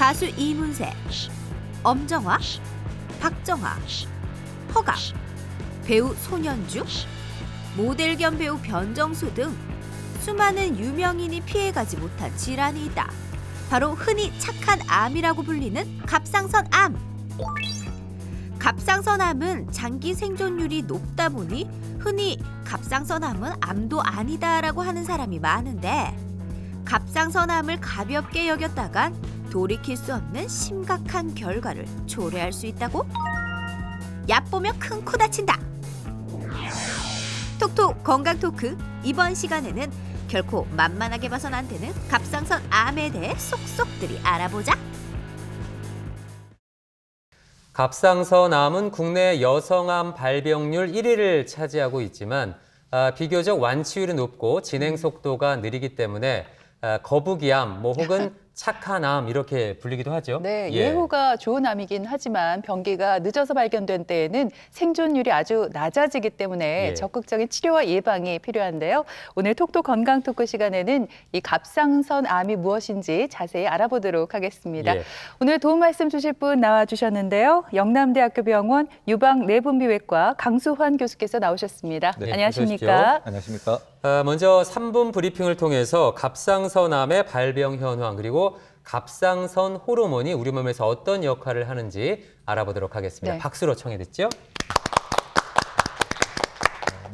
가수 이문세, 엄정화, 박정화, 허가 배우 손현주, 모델 겸 배우 변정수 등 수많은 유명인이 피해가지 못한 질환이 있다. 바로 흔히 착한 암이라고 불리는 갑상선 암. 갑상선 암은 장기 생존율이 높다 보니 흔히 갑상선 암은 암도 아니다라고 하는 사람이 많은데 갑상선 암을 가볍게 여겼다간 돌이킬 수 없는 심각한 결과를 초래할 수 있다고? 얕보며 큰코 다친다. 톡톡 건강 토크 이번 시간에는 결코 만만하게 봐선 안 되는 갑상선 암에 대해 속속들이 알아보자. 갑상선 암은 국내 여성암 발병률 1위를 차지하고 있지만 아, 비교적 완치율이 높고 진행 속도가 느리기 때문에 아, 거북이암 뭐 혹은 착한 암 이렇게 불리기도 하죠. 네, 예. 후가 좋은 암이긴 하지만 병기가 늦어서 발견된 때에는 생존율이 아주 낮아지기 때문에 예. 적극적인 치료와 예방이 필요한데요. 오늘 톡톡 건강 토크 시간에는 이 갑상선 암이 무엇인지 자세히 알아보도록 하겠습니다. 예. 오늘 도움 말씀 주실 분 나와 주셨는데요. 영남대학교 병원 유방내분비외과 강수환 교수께서 나오셨습니다. 네, 안녕하십니까? 안녕하십니까? 어, 먼저 3분 브리핑을 통해서 갑상선암의 발병 현황 그리고 갑상선 호르몬이 우리 몸에서 어떤 역할을 하는지 알아보도록 하겠습니다. 네. 박수로 청해 듣죠.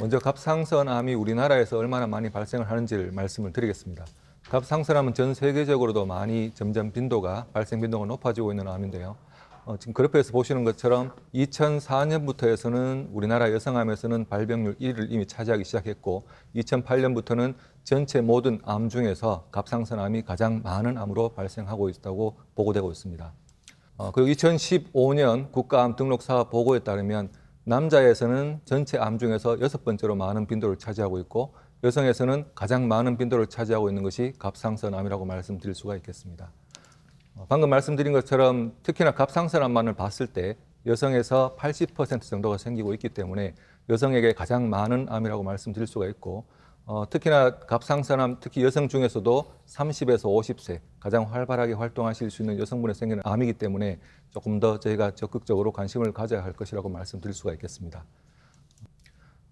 먼저 갑상선암이 우리나라에서 얼마나 많이 발생을 하는지를 말씀을 드리겠습니다. 갑상선암은 전 세계적으로도 많이 점점 빈도가 발생 빈도가 높아지고 있는 암인데요. 어, 지금 그래프에서 보시는 것처럼 2004년부터 해서는 우리나라 여성암에서는 발병률 1위를 이미 차지하기 시작했고 2008년부터는 전체 모든 암 중에서 갑상선암이 가장 많은 암으로 발생하고 있다고 보고되고 있습니다. 어, 그리고 2015년 국가암 등록사 보고에 따르면 남자에서는 전체 암 중에서 여섯 번째로 많은 빈도를 차지하고 있고 여성에서는 가장 많은 빈도를 차지하고 있는 것이 갑상선암이라고 말씀드릴 수가 있겠습니다. 어, 방금 말씀드린 것처럼 특히나 갑상선암만을 봤을 때 여성에서 80% 정도가 생기고 있기 때문에 여성에게 가장 많은 암이라고 말씀드릴 수가 있고 어, 특히나 갑상선암 특히 여성 중에서도 30에서 50세 가장 활발하게 활동하실 수 있는 여성분의 생기는 암이기 때문에 조금 더 저희가 적극적으로 관심을 가져야 할 것이라고 말씀드릴 수가 있겠습니다.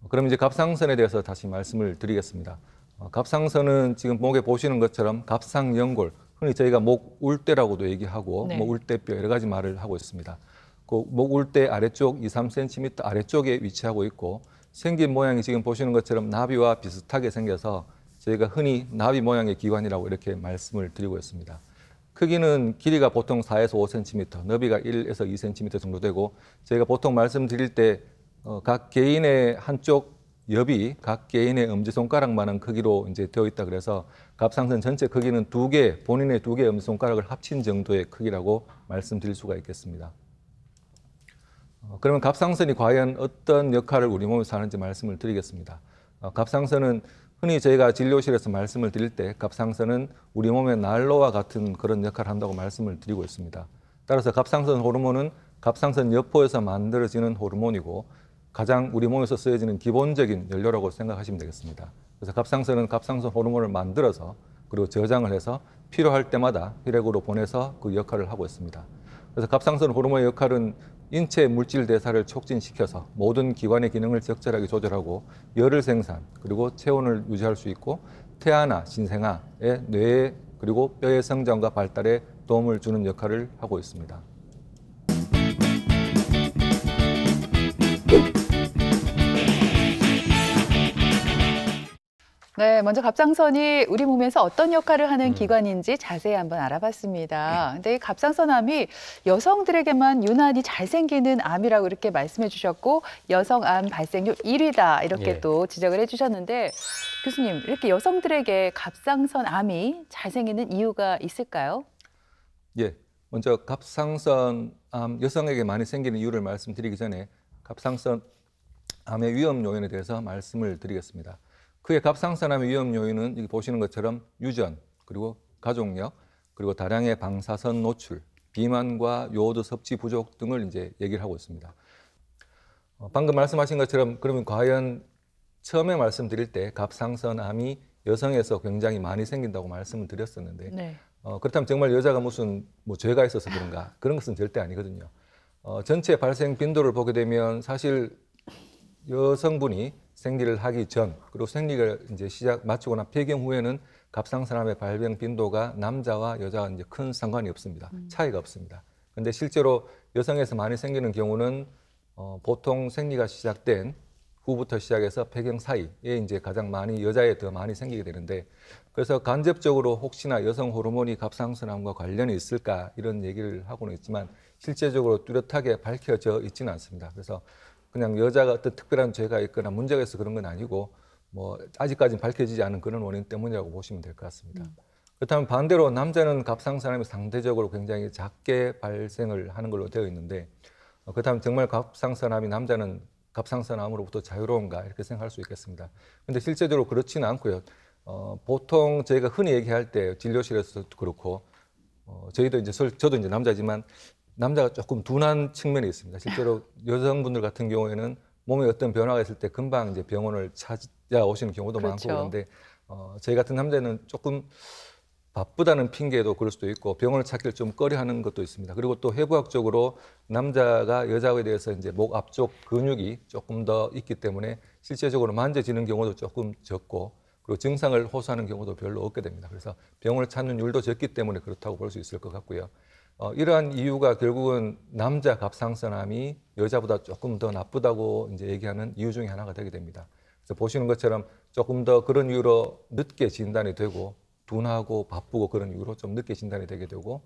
어, 그럼 이제 갑상선에 대해서 다시 말씀을 드리겠습니다. 어, 갑상선은 지금 목에 보시는 것처럼 갑상연골 흔히 저희가 목 울대라고도 얘기하고 네. 목 울대뼈 여러 가지 말을 하고 있습니다. 그목 울대 아래쪽 2, 3cm 아래쪽에 위치하고 있고 생긴 모양이 지금 보시는 것처럼 나비와 비슷하게 생겨서 저희가 흔히 나비 모양의 기관이라고 이렇게 말씀을 드리고 있습니다. 크기는 길이가 보통 4에서 5cm, 너비가 1에서 2cm 정도 되고 저희가 보통 말씀드릴 때각 어, 개인의 한쪽 엽이 각 개인의 엄지손가락만한 크기로 이제 되어 있다 그래서 갑상선 전체 크기는 두 개, 본인의 두 개의 엄지손가락을 합친 정도의 크기라고 말씀드릴 수가 있겠습니다. 어, 그러면 갑상선이 과연 어떤 역할을 우리 몸에서 하는지 말씀을 드리겠습니다. 갑상선은 어, 흔히 저희가 진료실에서 말씀을 드릴 때 갑상선은 우리 몸의 난로와 같은 그런 역할을 한다고 말씀을 드리고 있습니다. 따라서 갑상선 호르몬은 갑상선 여포에서 만들어지는 호르몬이고 가장 우리 몸에서 쓰여지는 기본적인 연료라고 생각하시면 되겠습니다. 그래서 갑상선은 갑상선 호르몬을 만들어서 그리고 저장을 해서 필요할 때마다 혈액으로 보내서 그 역할을 하고 있습니다. 그래서 갑상선 호르몬의 역할은 인체 물질 대사를 촉진시켜서 모든 기관의 기능을 적절하게 조절하고 열을 생산 그리고 체온을 유지할 수 있고 태아나 신생아의 뇌 그리고 뼈의 성장과 발달에 도움을 주는 역할을 하고 있습니다. 네, 먼저 갑상선이 우리 몸에서 어떤 역할을 하는 음. 기관인지 자세히 한번 알아봤습니다. 네. 근데 이 갑상선암이 여성들에게만 유난히 잘생기는 암이라고 이렇게 말씀해 주셨고 여성암 발생률 1위다 이렇게 예. 또 지적을 해 주셨는데 교수님, 이렇게 여성들에게 갑상선암이 잘생기는 이유가 있을까요? 예. 먼저 갑상선암 여성에게 많이 생기는 이유를 말씀드리기 전에 갑상선 암의 위험 요인에 대해서 말씀을 드리겠습니다. 그의 갑상선암의 위험 요인은 여기 보시는 것처럼 유전, 그리고 가족력, 그리고 다량의 방사선 노출, 비만과 요오드 섭취 부족 등을 이제 얘기를 하고 있습니다. 어, 방금 말씀하신 것처럼 그러면 과연 처음에 말씀드릴 때 갑상선암이 여성에서 굉장히 많이 생긴다고 말씀을 드렸었는데 네. 어, 그렇다면 정말 여자가 무슨 뭐 죄가 있어서 그런가 그런 것은 절대 아니거든요. 어, 전체 발생 빈도를 보게 되면 사실 여성분이 생리를 하기 전 그리고 생리를 이제 시작 마치거나 폐경 후에는 갑상선암의 발병 빈도가 남자와 여자와 이제 큰 상관이 없습니다. 음. 차이가 없습니다. 근데 실제로 여성에서 많이 생기는 경우는 어, 보통 생리가 시작된 후부터 시작해서 폐경 사이에 이제 가장 많이 여자에 더 많이 생기게 되는데 그래서 간접적으로 혹시나 여성 호르몬이 갑상선암과 관련이 있을까 이런 얘기를 하고는 있지만 실제적으로 뚜렷하게 밝혀져 있지는 않습니다. 그래서 그냥 여자가 어떤 특별한 죄가 있거나 문제가 있어 그런 건 아니고 뭐 아직까지는 밝혀지지 않은 그런 원인 때문이라고 보시면 될 것 같습니다. 음. 그렇다면 반대로 남자는 갑상선암이 상대적으로 굉장히 작게 발생을 하는 걸로 되어 있는데 어, 그렇다면 정말 갑상선암이 남자는 갑상선암으로부터 자유로운가 이렇게 생각할 수 있겠습니다. 근데 실제적으로 그렇지는 않고요. 어, 보통 저희가 흔히 얘기할 때 진료실에서도 그렇고 어, 저희도 이제 저도 이제 남자지만 남자가 조금 둔한 측면이 있습니다. 실제로 여성분들 같은 경우에는 몸에 어떤 변화가 있을 때 금방 이제 병원을 찾아오시는 경우도 그렇죠. 많고 그런데 어, 저희 같은 남자는 조금 바쁘다는 핑계도 그럴 수도 있고 병원을 찾기를 좀 꺼려하는 것도 있습니다. 그리고 또 해부학적으로 남자가 여자에 대해서 이제 목 앞쪽 근육이 조금 더 있기 때문에 실제적으로 만져지는 경우도 조금 적고 그리고 증상을 호소하는 경우도 별로 없게 됩니다. 그래서 병원을 찾는 율도 적기 때문에 그렇다고 볼 수 있을 것 같고요. 어, 이러한 이유가 결국은 남자 갑상선암이 여자보다 조금 더 나쁘다고 이제 얘기하는 이유 중에 하나가 되게 됩니다. 그래서 보시는 것처럼 조금 더 그런 이유로 늦게 진단이 되고 둔하고 바쁘고 그런 이유로 좀 늦게 진단이 되게 되고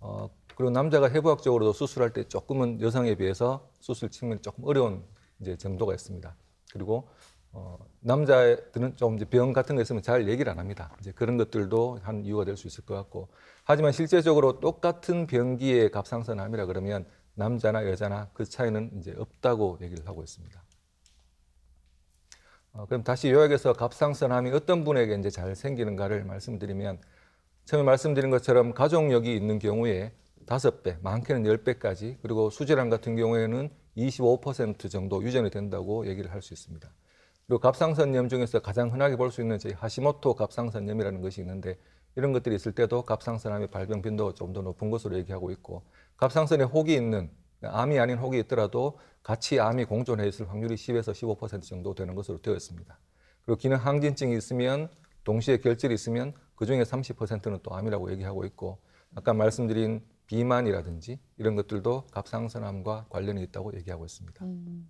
어, 그리고 남자가 해부학적으로도 수술할 때 조금은 여성에 비해서 수술 측면 조금 어려운 이제 정도가 있습니다. 그리고 어, 남자들은 좀 이제 병 같은 거 있으면 잘 얘기를 안 합니다. 이제 그런 것들도 한 이유가 될 수 있을 것 같고 하지만 실제적으로 똑같은 병기의 갑상선암이라 그러면 남자나 여자나 그 차이는 이제 없다고 얘기를 하고 있습니다. 어, 그럼 다시 요약해서 갑상선암이 어떤 분에게 이제 잘 생기는가를 말씀드리면 처음에 말씀드린 것처럼 가족력이 있는 경우에 5배, 많게는 1배까지 그리고 수질암 같은 경우에는 25% 정도 유전이 된다고 얘기를 할 수 있습니다. 그리고 갑상선염 중에서 가장 흔하게 볼 수 있는 저희 하시모토 갑상선염이라는 것이 있는데 이런 것들이 있을 때도 갑상선암의 발병 빈도가 좀 더 높은 것으로 얘기하고 있고 갑상선에 혹이 있는 암이 아닌 혹이 있더라도 같이 암이 공존해 있을 확률이 10에서 15% 정도 되는 것으로 되어 있습니다. 그리고 기능 항진증이 있으면 동시에 결절이 있으면 그 중에 30%는 또 암이라고 얘기하고 있고 아까 말씀드린 비만이라든지 이런 것들도 갑상선암과 관련이 있다고 얘기하고 있습니다. 음.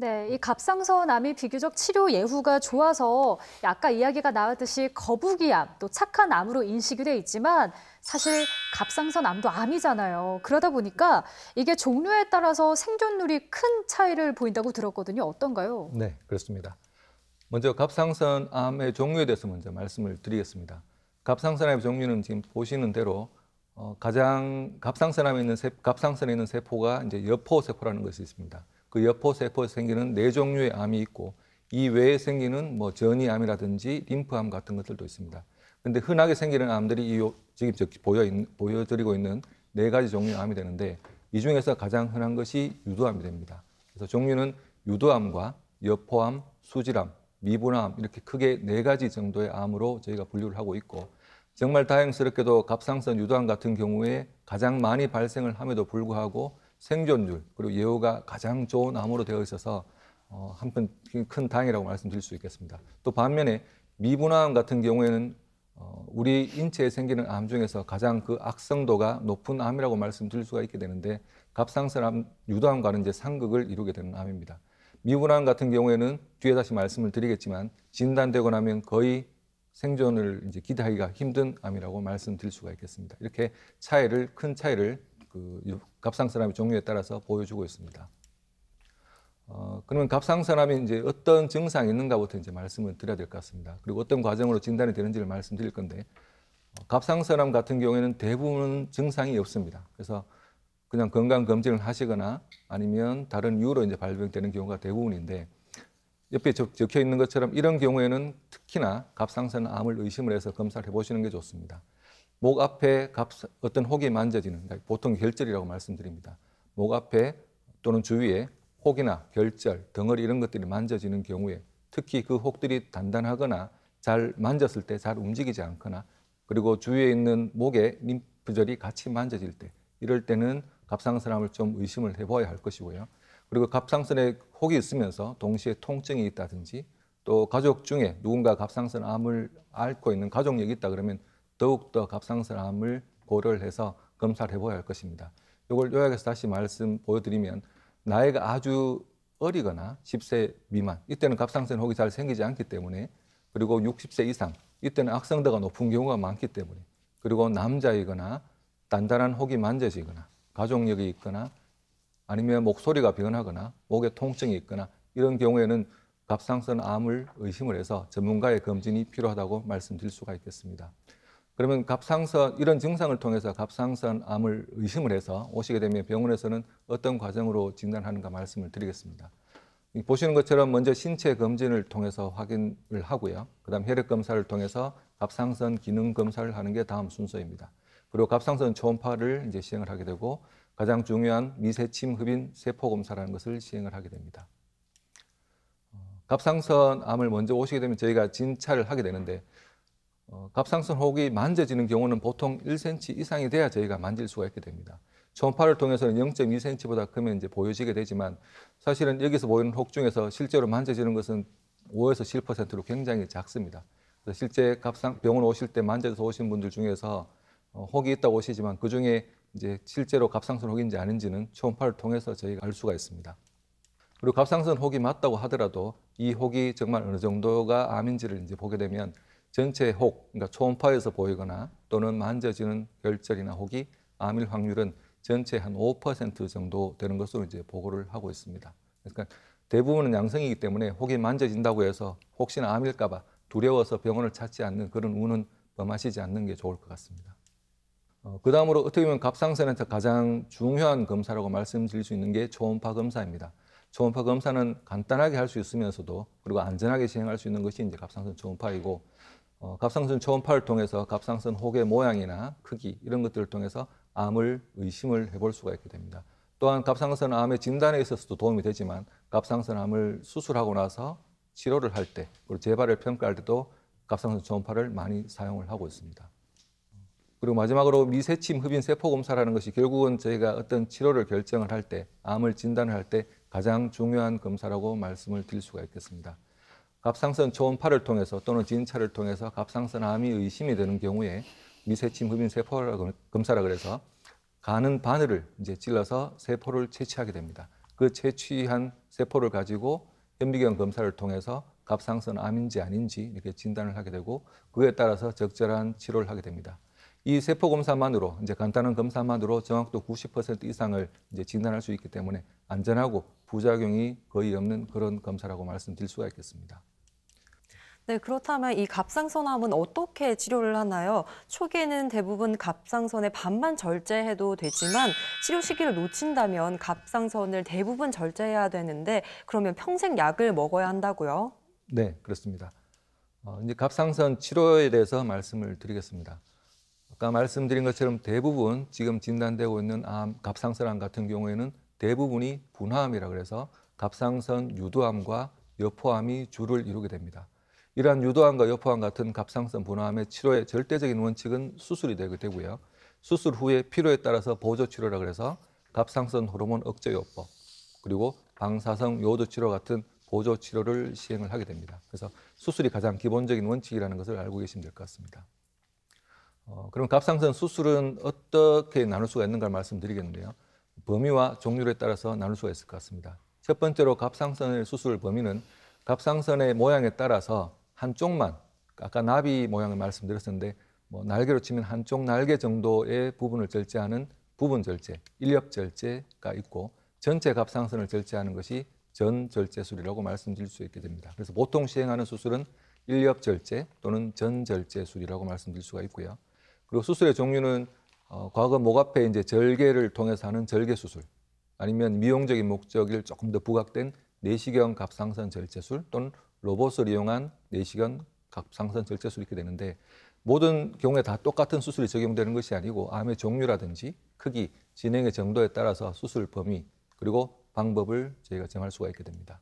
네, 이 갑상선암이 비교적 치료 예후가 좋아서 아까 이야기가 나왔듯이 거북이암, 또 착한 암으로 인식이 돼 있지만 사실 갑상선암도 암이잖아요. 그러다 보니까 이게 종류에 따라서 생존율이 큰 차이를 보인다고 들었거든요. 어떤가요? 네, 그렇습니다. 먼저 갑상선암의 종류에 대해서 먼저 말씀을 드리겠습니다. 갑상선암의 종류는 지금 보시는 대로 어, 가장 갑상선암에 있는 세, 갑상선에 있는 세포가 이제 여포 세포라는 것이 있습니다. 그 여포 세포에 생기는 네 종류의 암이 있고 이 외에 생기는 뭐 전이암이라든지 림프암 같은 것들도 있습니다. 근데 흔하게 생기는 암들이 이 지금 보여 보여드리고 있는 네 가지 종류의 암이 되는데 이 중에서 가장 흔한 것이 유도암이 됩니다. 그래서 종류는 유도암과 여포암, 수질암, 미분암 이렇게 크게 네 가지 정도의 암으로 저희가 분류를 하고 있고 정말 다행스럽게도 갑상선 유도암 같은 경우에 가장 많이 발생을 함에도 불구하고 생존율 그리고 예후가 가장 좋은 암으로 되어 있어서 어, 한편 큰 다행이라고 말씀드릴 수 있겠습니다. 또 반면에 미분암 같은 경우에는 어, 우리 인체에 생기는 암 중에서 가장 그 악성도가 높은 암이라고 말씀드릴 수가 있게 되는데 갑상선암, 유도암과는 이제 상극을 이루게 되는 암입니다. 미분암 같은 경우에는 뒤에 다시 말씀을 드리겠지만 진단되고 나면 거의 생존을 이제 기대하기가 힘든 암이라고 말씀드릴 수가 있겠습니다. 이렇게 차이를 큰 차이를 그 갑상선암의 종류에 따라서 보여주고 있습니다. 어, 그러면 갑상선암이 이제 어떤 증상이 있는가부터 이제 말씀을 드려야 될 것 같습니다. 그리고 어떤 과정으로 진단이 되는지를 말씀드릴 건데 어, 갑상선암 같은 경우에는 대부분 증상이 없습니다. 그래서 그냥 건강 검진을 하시거나 아니면 다른 이유로 이제 발병되는 경우가 대부분인데 옆에 적혀 있는 것처럼 이런 경우에는 특히나 갑상선 암을 의심을 해서 검사를 해보시는 게 좋습니다. 목 앞에 어떤 혹이 만져지는 보통 결절이라고 말씀드립니다. 목 앞에 또는 주위에 혹이나 결절, 덩어리 이런 것들이 만져지는 경우에 특히 그 혹들이 단단하거나 잘 만졌을 때 잘 움직이지 않거나 그리고 주위에 있는 목에 림프절이 같이 만져질 때 이럴 때는 갑상선암을 좀 의심을 해봐야 할 것이고요. 그리고 갑상선에 혹이 있으면서 동시에 통증이 있다든지 또 가족 중에 누군가 갑상선암을 앓고 있는 가족력이 있다 그러면 더욱더 갑상스러움을 고려를 해서 검사를 해보아야 할 것입니다. 이걸 요약해서 다시 말씀 보여드리면 나이가 아주 어리거나 10세 미만 이때는 갑상선 혹이 잘 생기지 않기 때문에 그리고 60세 이상 이때는 악성도가 높은 경우가 많기 때문에 그리고 남자이거나 단단한 혹이 만져지거나 가족력이 있거나 아니면 목소리가 변하거나 목에 통증이 있거나 이런 경우에는 갑상선 암을 의심을 해서 전문가의 검진이 필요하다고 말씀드릴 수가 있겠습니다. 그러면 갑상선 이런 증상을 통해서 갑상선 암을 의심을 해서 오시게 되면 병원에서는 어떤 과정으로 진단하는가 말씀을 드리겠습니다. 보시는 것처럼 먼저 신체 검진을 통해서 확인을 하고요. 그다음 혈액 검사를 통해서 갑상선 기능 검사를 하는 게 다음 순서입니다. 그리고 갑상선 초음파를 이제 시행을 하게 되고 가장 중요한 미세침 흡인 세포 검사라는 것을 시행을 하게 됩니다. 어, 갑상선 암을 먼저 오시게 되면 저희가 진찰을 하게 되는데 어, 갑상선 혹이 만져지는 경우는 보통 1cm 이상이 돼야 저희가 만질 수가 있게 됩니다. 초파를 통해서는 0.2cm보다 크면 이제 보여지게 되지만 사실은 여기서 보이는 혹 중에서 실제로 만져지는 것은 5에서 7%로 굉장히 작습니다. 실제 갑상 병원 오실 때 만져서 오신 분들 중에서 어, 혹이 있다고 오시지만 그 중에 이제 실제로 갑상선 혹인지 아닌지는 초음파를 통해서 저희가 알 수가 있습니다. 그리고 갑상선 혹이 맞다고 하더라도 이 혹이 정말 어느 정도가 암인지를 이제 보게 되면 전체 혹, 그러니까 초음파에서 보이거나 또는 만져지는 결절이나 혹이 암일 확률은 전체 한 5% 정도 되는 것으로 이제 보고를 하고 있습니다. 그러니까 대부분은 양성이기 때문에 혹이 만져진다고 해서 혹시나 암일까봐 두려워서 병원을 찾지 않는 그런 운은 범하시지 않는 게 좋을 것 같습니다. 어, 그 다음으로 어떻게 보면 갑상선에서 가장 중요한 검사라고 말씀드릴 수 있는 게 초음파 검사입니다. 초음파 검사는 간단하게 할 수 있으면서도 그리고 안전하게 진행할 수 있는 것이 이제 갑상선 초음파이고 어, 갑상선 초음파를 통해서 갑상선 혹의 모양이나 크기 이런 것들을 통해서 암을 의심을 해볼 수가 있게 됩니다. 또한 갑상선 암의 진단에 있어서도 도움이 되지만 갑상선 암을 수술하고 나서 치료를 할 때, 그리고 재발을 평가할 때도 갑상선 초음파를 많이 사용을 하고 있습니다. 그리고 마지막으로 미세침 흡인 세포 검사라는 것이 결국은 저희가 어떤 치료를 결정을 할 때, 암을 진단을 할 때 가장 중요한 검사라고 말씀을 드릴 수가 있겠습니다. 갑상선 초음파를 통해서 또는 진찰을 통해서 갑상선암이 의심이 되는 경우에 미세침 흡인 세포를 검사라 그래서 가는 바늘을 이제 찔러서 세포를 채취하게 됩니다. 그 채취한 세포를 가지고 현미경 검사를 통해서 갑상선 암인지 아닌지 이렇게 진단을 하게 되고 그에 따라서 적절한 치료를 하게 됩니다. 이 세포 검사만으로 이제 간단한 검사만으로 정확도 90% 이상을 이제 진단할 수 있기 때문에 안전하고 부작용이 거의 없는 그런 검사라고 말씀드릴 수가 있겠습니다. 네, 그렇다면 이 갑상선암은 어떻게 치료를 하나요? 초기에는 대부분 갑상선의 반만 절제해도 되지만 치료 시기를 놓친다면 갑상선을 대부분 절제해야 되는데 그러면 평생 약을 먹어야 한다고요? 네, 그렇습니다. 어, 이제 갑상선 치료에 대해서 말씀을 드리겠습니다. 아까 말씀드린 것처럼 대부분 지금 진단되고 있는 암, 갑상선암 같은 경우에는 대부분이 분화암이라 그래서 갑상선 유두암과 여포암이 주를 이루게 됩니다. 이러한 유도암과 여포암 같은 갑상선 분화암의 치료의 절대적인 원칙은 수술이 되고요. 수술 후에 필요에 따라서 보조 치료라 그래서 갑상선 호르몬 억제 요법 그리고 방사성 요도 치료 같은 보조 치료를 시행을 하게 됩니다. 그래서 수술이 가장 기본적인 원칙이라는 것을 알고 계시면 될 것 같습니다. 어, 그럼 갑상선 수술은 어떻게 나눌 수가 있는가를 말씀드리겠는데요. 범위와 종류에 따라서 나눌 수가 있을 것 같습니다. 첫 번째로 갑상선의 수술 범위는 갑상선의 모양에 따라서 한쪽만 아까 나비 모양을 말씀드렸었는데 뭐 날개로 치면 한쪽 날개 정도의 부분을 절제하는 부분 절제, 인력 절제가 있고 전체 갑상선을 절제하는 것이 전절제술이라고 말씀드릴 수 있게 됩니다. 그래서 보통 시행하는 수술은 인력 절제 또는 전절제술이라고 말씀드릴 수가 있고요. 그리고 수술의 종류는 어, 과거 목 앞에 이제 절개를 통해서 하는 절개 수술 아니면 미용적인 목적을 조금 더 부각된 내시경 갑상선 절제술 또는 로봇을 이용한 내시경 네 갑상선 절제술이 렇게 되는데 모든 경우에 다 똑같은 수술이 적용되는 것이 아니고 암의 종류라든지 크기, 진행의 정도에 따라서 수술 범위 그리고 방법을 저희가 정할 수가 있게 됩니다.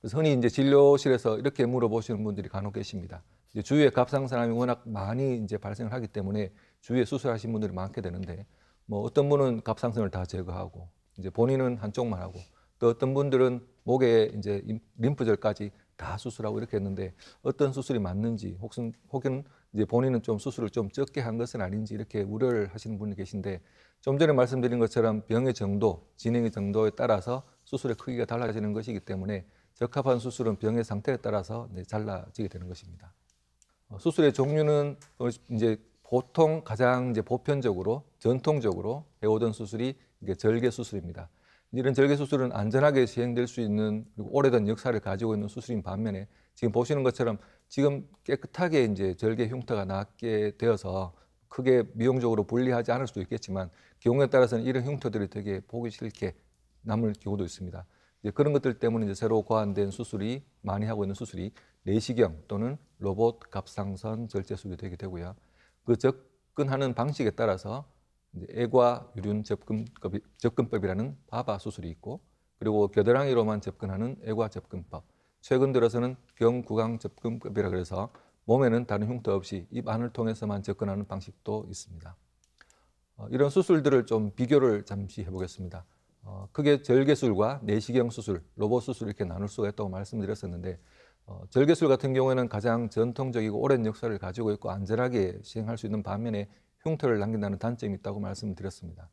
그래서 흔히 이제 진료실에서 이렇게 물어보시는 분들이 간혹 계십니다. 주위에 갑상선암이 워낙 많이 이제 발생을 하기 때문에 주위에 수술하신 분들이 많게 되는데 뭐 어떤 분은 갑상선을 다 제거하고 이제 본인은 한쪽만 하고 또 어떤 분들은 목에 이제 림프절까지 다 수술하고 이렇게 했는데 어떤 수술이 맞는지 혹은 혹은 이제 본인은 좀 수술을 좀 적게 한 것은 아닌지 이렇게 우려를 하시는 분이 계신데 좀 전에 말씀드린 것처럼 병의 정도, 진행의 정도에 따라서 수술의 크기가 달라지는 것이기 때문에 적합한 수술은 병의 상태에 따라서 이 잘라지게 되는 것입니다. 어, 수술의 종류는 이제 보통 가장 이제 보편적으로 전통적으로 해오던 수술이 이게 절개 수술입니다. 이런 절개 수술은 안전하게 시행될 수 있는 그리고 오래된 역사를 가지고 있는 수술인 반면에 지금 보시는 것처럼 지금 깨끗하게 이제 절개 흉터가 나게 되어서 크게 미용적으로 불리하지 않을 수도 있겠지만 경우에 따라서는 이런 흉터들이 되게 보기 싫게 남을 경우도 있습니다. 이제 그런 것들 때문에 이제 새로 고안된 수술이 많이 하고 있는 수술이 내시경 또는 로봇 갑상선 절제술이 되게 되고요. 그 접근하는 방식에 따라서 애과 유륜 접근법이, 접근법이라는 바바 수술이 있고 그리고 겨드랑이로만 접근하는 애과 접근법. 최근 들어서는 경구강 접근법이라 그래서 몸에는 다른 흉터 없이 입 안을 통해서만 접근하는 방식도 있습니다. 어, 이런 수술들을 좀 비교를 잠시 해보겠습니다. 어, 크게 절개술과 내시경 수술, 로봇 수술 이렇게 나눌 수가 있다고 말씀드렸었는데 어, 절개술 같은 경우에는 가장 전통적이고 오랜 역사를 가지고 있고 안전하게 시행할 수 있는 반면에 흉터를 남긴다는 단점이 있다고 말씀드렸습니다.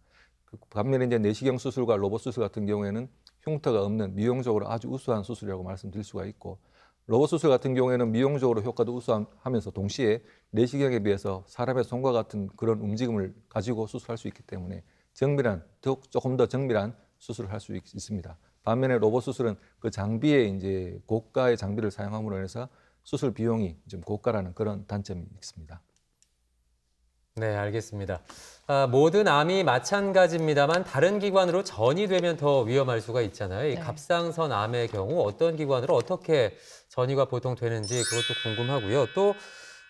그 반면에 이제 내시경 수술과 로봇 수술 같은 경우에는 흉터가 없는 미용적으로 아주 우수한 수술이라고 말씀드릴 수가 있고 로봇 수술 같은 경우에는 미용적으로 효과도 우수하면서 동시에 내시경에 비해서 사람의 손과 같은 그런 움직임을 가지고 수술할 수 있기 때문에 정밀한 더 조금 더 정밀한 수술을 할 수 있습니다. 반면에 로봇 수술은 그 장비에 이제 고가의 장비를 사용함으로 해서 수술 비용이 좀 고가라는 그런 단점이 있습니다. 네, 알겠습니다. 아, 모든 암이 마찬가지입니다만 다른 기관으로 전이 되면 더 위험할 수가 있잖아요. 이 네. 갑상선 암의 경우 어떤 기관으로 어떻게 전이가 보통 되는지 그것도 궁금하고요. 또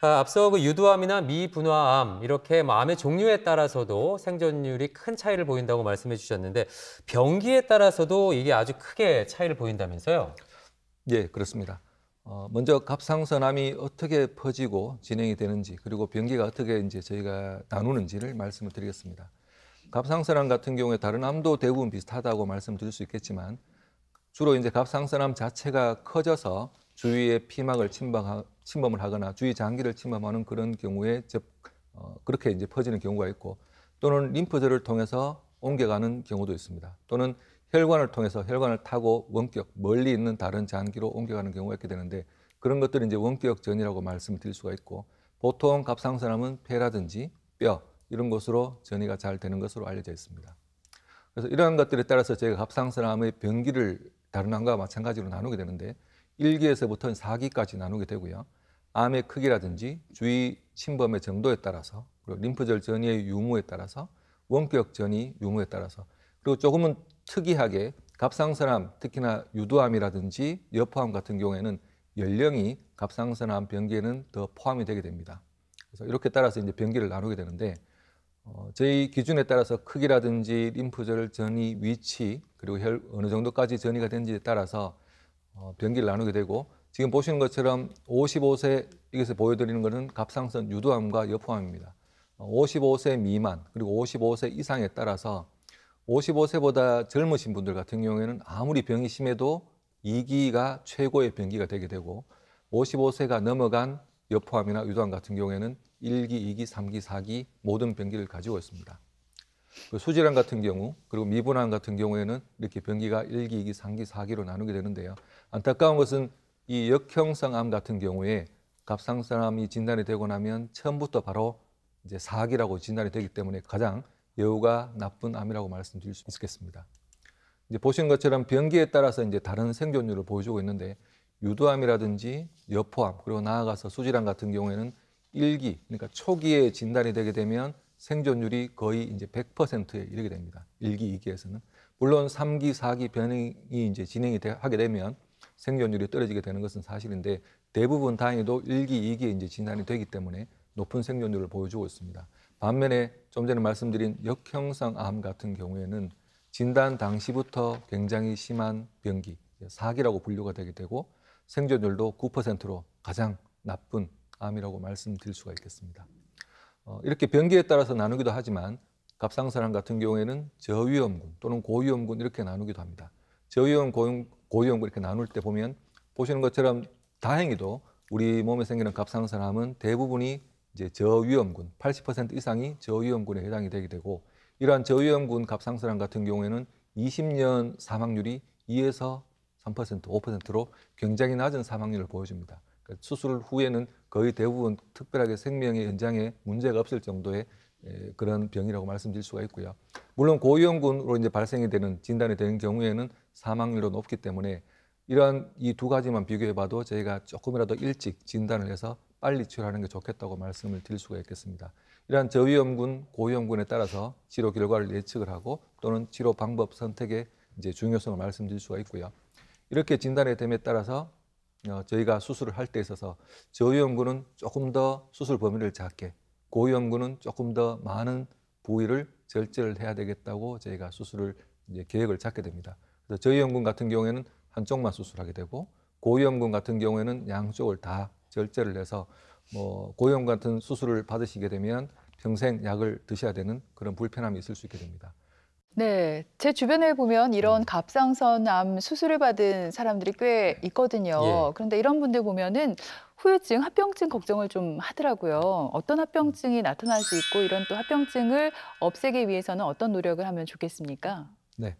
아, 앞서 그 유두암이나 미분화암 이렇게 뭐 암의 종류에 따라서도 생존율이 큰 차이를 보인다고 말씀해 주셨는데 병기에 따라서도 이게 아주 크게 차이를 보인다면서요? 예, 그렇습니다. 어, 먼저 갑상선암이 어떻게 퍼지고 진행이 되는지 그리고 병기가 어떻게 이제 저희가 나누는지를 말씀을 드리겠습니다. 갑상선암 같은 경우에 다른 암도 대부분 비슷하다고 말씀드릴 수 있겠지만 주로 이제 갑상선암 자체가 커져서 주위의 피막을 침범하, 침범을 하거나 주위 장기를 침범하는 그런 경우에 접, 어, 그렇게 이제 퍼지는 경우가 있고 또는 림프절을 통해서 옮겨가는 경우도 있습니다. 또는 혈관을 통해서 혈관을 타고 원격 멀리 있는 다른 장기로 옮겨가는 경우가 있게 되는데 그런 것들이 이제 원격 전이라고 말씀을 드릴 수가 있고 보통 갑상선암은 폐라든지 뼈 이런 것으로 전이가 잘 되는 것으로 알려져 있습니다. 그래서 이러한 것들에 따라서 저희가 갑상선암의 병기를 다른 암과 마찬가지로 나누게 되는데 1기에서부터 4기까지 나누게 되고요. 암의 크기라든지 주위 침범의 정도에 따라서 그리고 림프절 전이의 유무에 따라서 원격 전이 유무에 따라서 그리고 조금은 특이하게 갑상선암, 특히나 유두암이라든지 여포암 같은 경우에는 연령이 갑상선암 병기에는 더 포함이 되게 됩니다. 그래서 이렇게 따라서 이제 병기를 나누게 되는데 어, 저희 기준에 따라서 크기라든지 림프절 전이 위치 그리고 혈 어느 정도까지 전이가 된지에 따라서 어, 병기를 나누게 되고 지금 보시는 것처럼 55세 여기서 보여드리는 것은 갑상선 유두암과 여포암입니다. 55세 어, 미만 그리고 55세 이상에 따라서 55세보다 젊으신 분들 같은 경우에는 아무리 병이 심해도 이기가 최고의 병기가 되게 되고 55세가 넘어간 여포암이나 유도암 같은 경우에는 1기, 2기, 3기, 4기 모든 병기를 가지고 있습니다. 그 수질암 같은 경우 그리고 미분암 같은 경우에는 이렇게 병기가 1기, 2기, 3기, 4기로 나누게 되는데요. 안타까운 것은 이 역형성 암 같은 경우에 갑상선암이 진단이 되고 나면 처음부터 바로 이제 4기라고 진단이 되기 때문에 가장 여우가 나쁜 암이라고 말씀드릴 수 있겠습니다. 이제 보시는 것처럼 변기에 따라서 이제 다른 생존율을 보여주고 있는데 유두암이라든지 여포암 그리고 나아가서 수질암 같은 경우에는 일기 그러니까 초기에 진단이 되게 되면 생존율이 거의 이제 100%에 이르게 됩니다. 일기이기에서는 물론 삼기사기 변이 이제 진행이 되, 하게 되면 생존율이 떨어지게 되는 것은 사실인데 대부분 다행히도 일기이기에 이제 진단이 되기 때문에 높은 생존율을 보여주고 있습니다. 반면에 좀 전에 말씀드린 역형성 암 같은 경우에는 진단 당시부터 굉장히 심한 병기, 사기라고 분류가 되게 되고 생존율도 9%로 가장 나쁜 암이라고 말씀드릴 수가 있겠습니다. 어, 이렇게 병기에 따라서 나누기도 하지만 갑상선암 같은 경우에는 저위험군 또는 고위험군 이렇게 나누기도 합니다. 저위험, 고위험, 고위험군 이렇게 나눌 때 보면 보시는 것처럼 다행히도 우리 몸에 생기는 갑상선암은 대부분이 이제 저위험군 80% 이상이 저위험군에 해당이 되게 되고 이러한 저위험군 갑상선암 같은 경우에는 20년 사망률이 2에서 3% 5%로 굉장히 낮은 사망률을 보여줍니다. 그니까 수술 후에는 거의 대부분 특별하게 생명의 연장에 문제가 없을 정도의 그런 병이라고 말씀드릴 수가 있고요. 물론 고위험군으로 이제 발생이 되는 진단이 되는 경우에는 사망률도 높기 때문에 이러한 이 두 가지만 비교해봐도 저희가 조금이라도 일찍 진단을 해서 빨리 치료하는 게 좋겠다고 말씀을 드릴 수가 있겠습니다. 이러한 저위험군, 고위험군에 따라서 치료 결과를 예측을 하고 또는 치료 방법 선택의 이제 중요성을 말씀드릴 수가 있고요. 이렇게 진단의 됨에 따라서 어, 저희가 수술을 할 때 있어서 저위험군은 조금 더 수술 범위를 작게, 고위험군은 조금 더 많은 부위를 절제를 해야 되겠다고 저희가 수술을 이제 계획을 잡게 됩니다. 그래서 저위험군 같은 경우에는 한쪽만 수술하게 되고 고위험군 같은 경우에는 양쪽을 다 절제를 해서 뭐 고형 같은 수술을 받으시게 되면 평생 약을 드셔야 되는 그런 불편함이 있을 수 있게 됩니다. 네, 제 주변에 보면 이런 음. 갑상선암 수술을 받은 사람들이 꽤 예. 있거든요. 예. 그런데 이런 분들 보면은 후유증, 합병증 걱정을 좀 하더라고요. 어떤 합병증이 음. 나타날 수 있고 이런 또 합병증을 없애기 위해서는 어떤 노력을 하면 좋겠습니까? 네,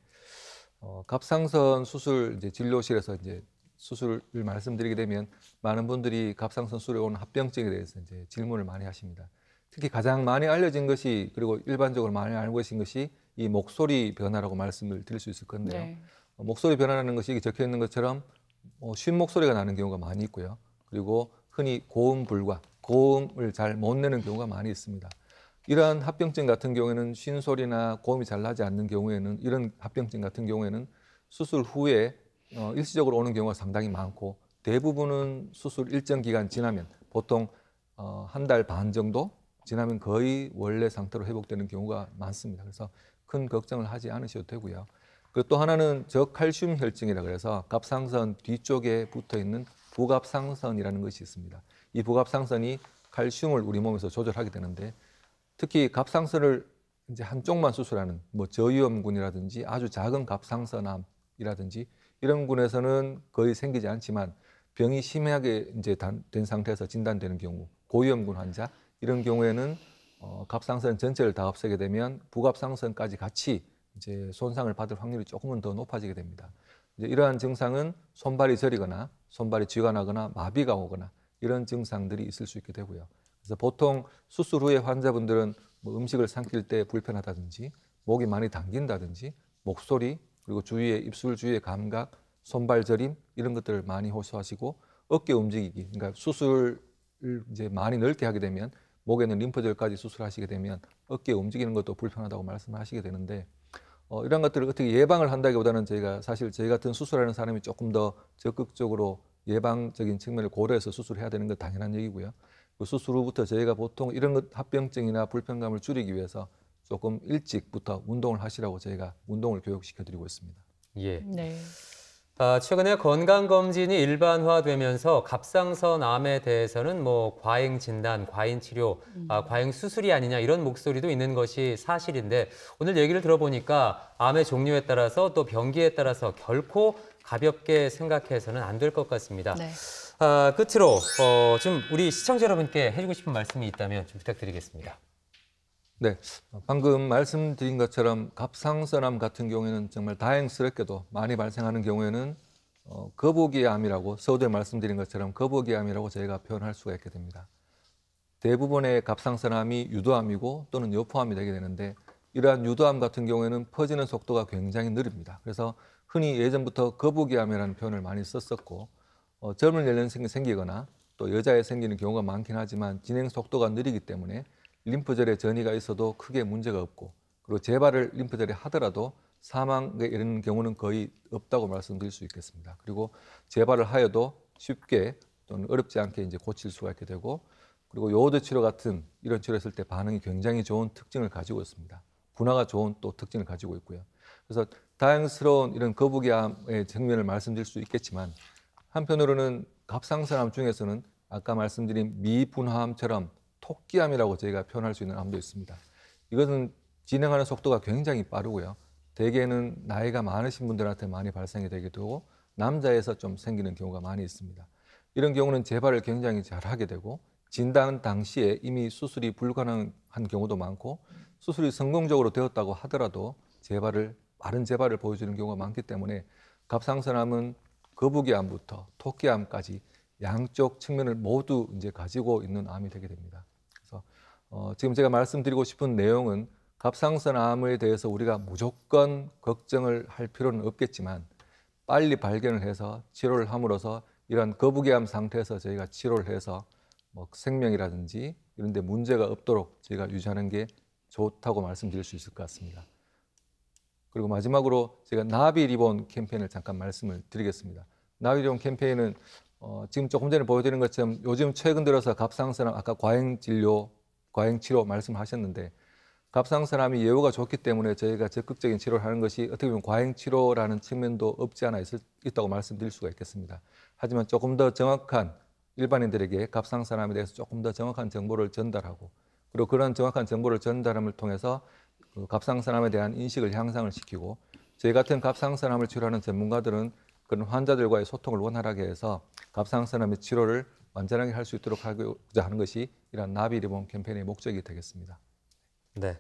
어, 갑상선 수술 이제 진료실에서 이제 수술을 말씀드리게 되면 많은 분들이 갑상선술에 수 오는 합병증에 대해서 이제 질문을 많이 하십니다. 특히 가장 많이 알려진 것이 그리고 일반적으로 많이 알고 계신 것이 이 목소리 변화라고 말씀을 드릴 수 있을 건데요. 네. 어, 목소리 변화라는 것이 적혀 있는 것처럼 어, 쉰 목소리가 나는 경우가 많이 있고요. 그리고 흔히 고음 불과 고음을 잘 못 내는 경우가 많이 있습니다. 이러한 합병증 같은 경우에는 쉰 소리나 고음이 잘 나지 않는 경우에는 이런 합병증 같은 경우에는 수술 후에 어, 일시적으로 오는 경우가 상당히 많고 대부분은 수술 일정 기간 지나면 보통 어, 한 달 반 정도 지나면 거의 원래 상태로 회복되는 경우가 많습니다. 그래서 큰 걱정을 하지 않으셔도 되고요. 그리고 또 하나는 저칼슘 혈증이라 그래서 갑상선 뒤쪽에 붙어 있는 부갑상선이라는 것이 있습니다. 이 부갑상선이 칼슘을 우리 몸에서 조절하게 되는데 특히 갑상선을 이제 한쪽만 수술하는 뭐 저위험군이라든지 아주 작은 갑상선암이라든지 이런 군에서는 거의 생기지 않지만 병이 심하게 이제 된 상태에서 진단되는 경우, 고위험군 환자 이런 경우에는 어, 갑상선 전체를 다 없애게 되면 부갑상선까지 같이 이제 손상을 받을 확률이 조금은 더 높아지게 됩니다. 이제 이러한 증상은 손발이 저리거나 손발이 쥐가 나거나 마비가 오거나 이런 증상들이 있을 수 있게 되고요. 그래서 보통 수술 후에 환자분들은 뭐 음식을 삼킬 때 불편하다든지 목이 많이 당긴다든지 목소리 그리고 주위의 입술 주위의 감각, 손발 저림 이런 것들을 많이 호소하시고 어깨 움직이기, 그러니까 수술 을 이제 많이 넓게 하게 되면 목에는 림프절까지 수술하시게 되면 어깨 움직이는 것도 불편하다고 말씀하시게 되는데 어, 이런 것들을 어떻게 예방을 한다기보다는 저희가 사실 저희 같은 수술하는 사람이 조금 더 적극적으로 예방적인 측면을 고려해서 수술해야 되는 건 당연한 얘기고요. 그 수술 후부터 저희가 보통 이런 것 합병증이나 불편감을 줄이기 위해서 조금 일찍부터 운동을 하시라고 저희가 운동을 교육시켜 드리고 있습니다. 예. 네. 아, 최근에 건강검진이 일반화되면서 갑상선암에 대해서는 뭐 과잉 진단, 과잉 치료, 음. 아, 과잉 수술이 아니냐 이런 목소리도 있는 것이 사실인데 오늘 얘기를 들어보니까 암의 종류에 따라서 또 병기에 따라서 결코 가볍게 생각해서는 안 될 것 같습니다. 네. 아, 끝으로 어, 좀 우리 시청자 여러분께 해주고 싶은 말씀이 있다면 좀 부탁드리겠습니다. 네, 방금 말씀드린 것처럼 갑상선암 같은 경우에는 정말 다행스럽게도 많이 발생하는 경우에는 어, 거북이암이라고 서두에 말씀드린 것처럼 거북이암이라고 저희가 표현할 수가 있게 됩니다. 대부분의 갑상선암이 유도암이고 또는 요포암이 되게 되는데 이러한 유도암 같은 경우에는 퍼지는 속도가 굉장히 느립니다. 그래서 흔히 예전부터 거북이암이라는 표현을 많이 썼었고 어, 젊은 연령생이 생기거나 또 여자에 생기는 경우가 많긴 하지만 진행 속도가 느리기 때문에 림프절에 전이가 있어도 크게 문제가 없고 그리고 재발을 림프절에 하더라도 사망에 이르는 경우는 거의 없다고 말씀드릴 수 있겠습니다. 그리고 재발을 하여도 쉽게 또는 어렵지 않게 이제 고칠 수가 있게 되고 그리고 요오드 치료 같은 이런 치료 했을 때 반응이 굉장히 좋은 특징을 가지고 있습니다. 분화가 좋은 또 특징을 가지고 있고요. 그래서 다행스러운 이런 거북이암의 정면을 말씀드릴 수 있겠지만 한편으로는 갑상선암 중에서는 아까 말씀드린 미분화암처럼 토끼암이라고 저희가 표현할 수 있는 암도 있습니다. 이것은 진행하는 속도가 굉장히 빠르고요. 대개는 나이가 많으신 분들한테 많이 발생이 되기도 하고 남자에서 좀 생기는 경우가 많이 있습니다. 이런 경우는 재발을 굉장히 잘 하게 되고 진단 당시에 이미 수술이 불가능한 경우도 많고 수술이 성공적으로 되었다고 하더라도 재발을 빠른 재발을 보여주는 경우가 많기 때문에 갑상선암은 거북이암부터 토끼암까지 양쪽 측면을 모두 이제 가지고 있는 암이 되게 됩니다. 어, 지금 제가 말씀드리고 싶은 내용은 갑상선 암에 대해서 우리가 무조건 걱정을 할 필요는 없겠지만 빨리 발견을 해서 치료를 함으로써 이런 거북이암 상태에서 저희가 치료를 해서 뭐 생명이라든지 이런 데 문제가 없도록 저희가 유지하는 게 좋다고 말씀드릴 수 있을 것 같습니다. 그리고 마지막으로 제가 나비 리본 캠페인을 잠깐 말씀을 드리겠습니다. 나비 리본 캠페인은 어, 지금 조금 전에 보여드린 것처럼 요즘 최근 들어서 갑상선암 아까 과잉 진료 과잉 치료 말씀하셨는데 갑상 선암이 예후가 좋기 때문에 저희가 적극적인 치료를 하는 것이 어떻게 보면 과잉 치료라는 측면도 없지 않아 있을, 있다고 말씀드릴 수가 있겠습니다. 하지만 조금 더 정확한 일반인들에게 갑상 사람에 대해서 조금 더 정확한 정보를 전달하고 그리고 그런 정확한 정보를 전달함을 통해서 그 갑상 사람에 대한 인식을 향상을 시키고 저희 같은 갑상 사람을 치료하는 전문가들은 그런 환자들과의 소통을 원활하게 해서 갑상 사람의 치료를 완전하게 할 수 있도록 하고자 하는 것이 이러한 나비 리본 캠페인의 목적이 되겠습니다. 네.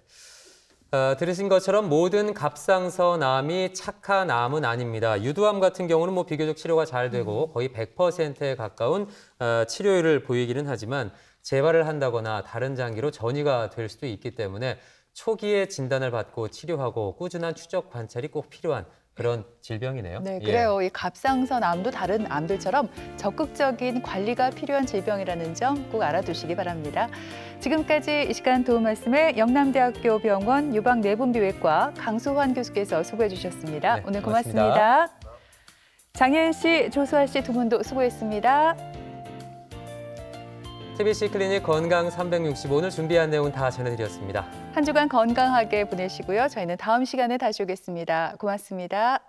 어, 들으신 것처럼 모든 갑상선암이 착한 암은 아닙니다. 유두암 같은 경우는 뭐 비교적 치료가 잘 되고 음. 거의 100%에 가까운 어, 치료율을 보이기는 하지만 재발을 한다거나 다른 장기로 전이가 될 수도 있기 때문에 초기에 진단을 받고 치료하고 꾸준한 추적 관찰이 꼭 필요한 그런 질병이네요. 네, 예. 그래요. 예. 이 갑상선 암도 다른 암들처럼 적극적인 관리가 필요한 질병이라는 점 꼭 알아두시기 바랍니다. 지금까지 이 시간 도움 말씀에 영남대학교 병원 유방내분비외과 강수환 교수께서 소개해 주셨습니다. 네, 오늘 고맙습니다. 고맙습니다. 장혜은 씨, 조수아 씨 두 분도 수고했습니다. TBC 클리닉 건강 365늘 오 준비한 내용 다 전해드렸습니다. 한 주간 건강하게 보내시고요. 저희는 다음 시간에 다시 오겠습니다. 고맙습니다.